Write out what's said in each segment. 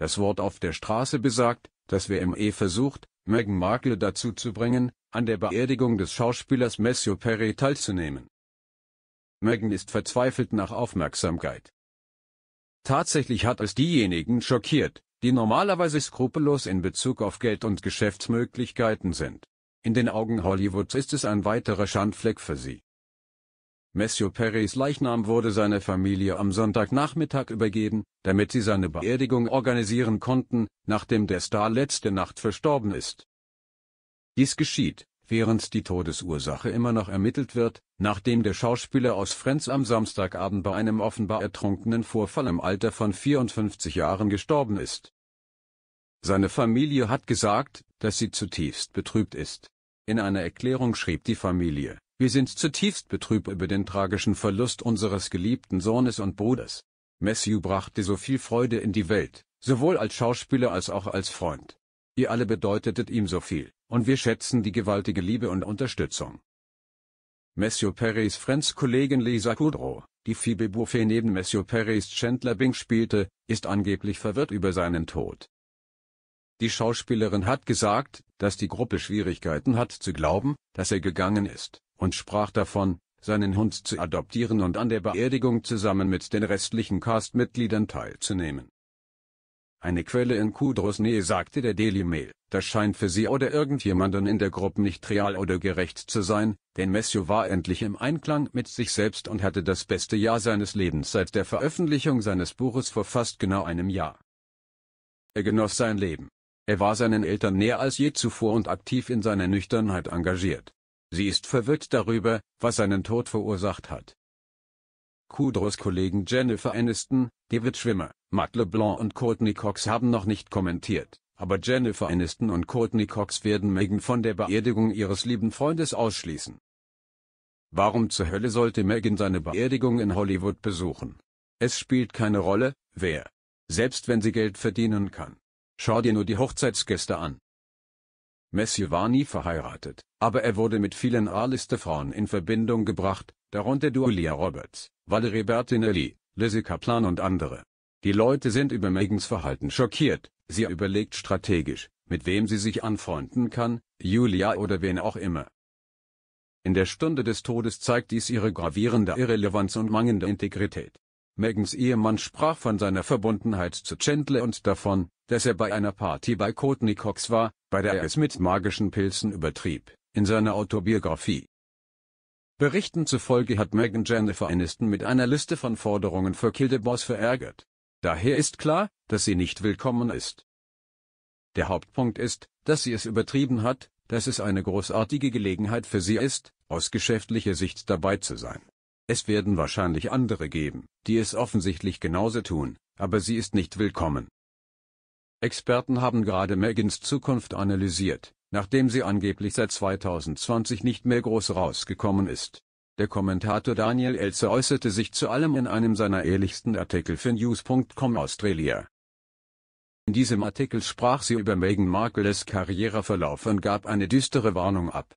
Das Wort auf der Straße besagt, dass WME versucht, Meghan Markle dazu zu bringen, an der Beerdigung des Schauspielers Matthew Perry teilzunehmen. Meghan ist verzweifelt nach Aufmerksamkeit. Tatsächlich hat es diejenigen schockiert, die normalerweise skrupellos in Bezug auf Geld und Geschäftsmöglichkeiten sind. In den Augen Hollywoods ist es ein weiterer Schandfleck für sie. Messio Perrys Leichnam wurde seiner Familie am Sonntagnachmittag übergeben, damit sie seine Beerdigung organisieren konnten, nachdem der Star letzte Nacht verstorben ist. Dies geschieht, während die Todesursache immer noch ermittelt wird, nachdem der Schauspieler aus Frenz am Samstagabend bei einem offenbar ertrunkenen Vorfall im Alter von 54 Jahren gestorben ist. Seine Familie hat gesagt, dass sie zutiefst betrübt ist. In einer Erklärung schrieb die Familie, wir sind zutiefst betrübt über den tragischen Verlust unseres geliebten Sohnes und Bruders. Matthew brachte so viel Freude in die Welt, sowohl als Schauspieler als auch als Freund. Ihr alle bedeutetet ihm so viel, und wir schätzen die gewaltige Liebe und Unterstützung. Matthew Perrys Friends Kollegin Lisa Kudrow, die Phoebe Buffet neben Matthew Perrys Chandler Bing spielte, ist angeblich verwirrt über seinen Tod. Die Schauspielerin hat gesagt, dass die Gruppe Schwierigkeiten hat zu glauben, dass er gegangen ist und sprach davon, seinen Hund zu adoptieren und an der Beerdigung zusammen mit den restlichen Castmitgliedern teilzunehmen. Eine Quelle in Kudrusnee sagte der Daily Mail, das scheint für sie oder irgendjemanden in der Gruppe nicht real oder gerecht zu sein, denn Messio war endlich im Einklang mit sich selbst und hatte das beste Jahr seines Lebens seit der Veröffentlichung seines Buches vor fast genau einem Jahr. Er genoss sein Leben. Er war seinen Eltern näher als je zuvor und aktiv in seiner Nüchternheit engagiert. Sie ist verwirrt darüber, was seinen Tod verursacht hat. Kudros Kollegen Jennifer Aniston, David Schwimmer, Matt LeBlanc und Courtney Cox haben noch nicht kommentiert, aber Jennifer Aniston und Courtney Cox werden Megan von der Beerdigung ihres lieben Freundes ausschließen. Warum zur Hölle sollte Megan seine Beerdigung in Hollywood besuchen? Es spielt keine Rolle, wer. Selbst wenn sie Geld verdienen kann. Schau dir nur die Hochzeitsgäste an. Messier war nie verheiratet, aber er wurde mit vielen A-Liste-Frauen in Verbindung gebracht, darunter Julia Roberts, Valerie Bertinelli, Lizzie Kaplan und andere. Die Leute sind über Megans Verhalten schockiert, sie überlegt strategisch, mit wem sie sich anfreunden kann, Julia oder wen auch immer. In der Stunde des Todes zeigt dies ihre gravierende Irrelevanz und mangelnde Integrität. Megans Ehemann sprach von seiner Verbundenheit zu Chandler und davon, dass er bei einer Party bei Courtney Cox war, bei der er es mit magischen Pilzen übertrieb, in seiner Autobiografie. Berichten zufolge hat Megan Jennifer Aniston mit einer Liste von Forderungen für Kill the Boss verärgert. Daher ist klar, dass sie nicht willkommen ist. Der Hauptpunkt ist, dass sie es übertrieben hat, dass es eine großartige Gelegenheit für sie ist, aus geschäftlicher Sicht dabei zu sein. Es werden wahrscheinlich andere geben, die es offensichtlich genauso tun, aber sie ist nicht willkommen. Experten haben gerade Megans Zukunft analysiert, nachdem sie angeblich seit 2020 nicht mehr groß rausgekommen ist. Der Kommentator Daniel Elze äußerte sich zu allem in einem seiner ehrlichsten Artikel für News.com Australia. In diesem Artikel sprach sie über Meghan Markles Karriereverlauf und gab eine düstere Warnung ab.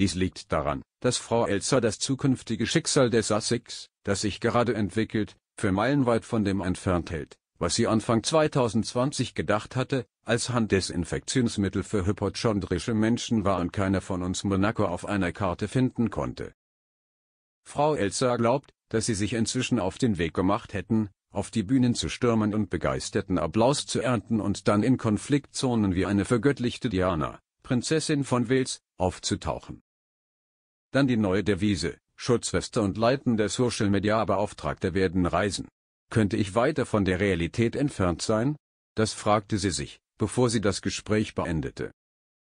Dies liegt daran, dass Frau Elsa das zukünftige Schicksal des Sussex, das sich gerade entwickelt, für meilenweit von dem entfernt hält, was sie Anfang 2020 gedacht hatte, als Handdesinfektionsmittel für hypochondrische Menschen war und keiner von uns Monaco auf einer Karte finden konnte. Frau Elsa glaubt, dass sie sich inzwischen auf den Weg gemacht hätten, auf die Bühnen zu stürmen und begeisterten Applaus zu ernten und dann in Konfliktzonen wie eine vergöttlichte Diana, Prinzessin von Wales, aufzutauchen. Dann die neue Devise, Schutzweste und leitende Social-Media-Beauftragte werden reisen. Könnte ich weiter von der Realität entfernt sein? Das fragte sie sich, bevor sie das Gespräch beendete.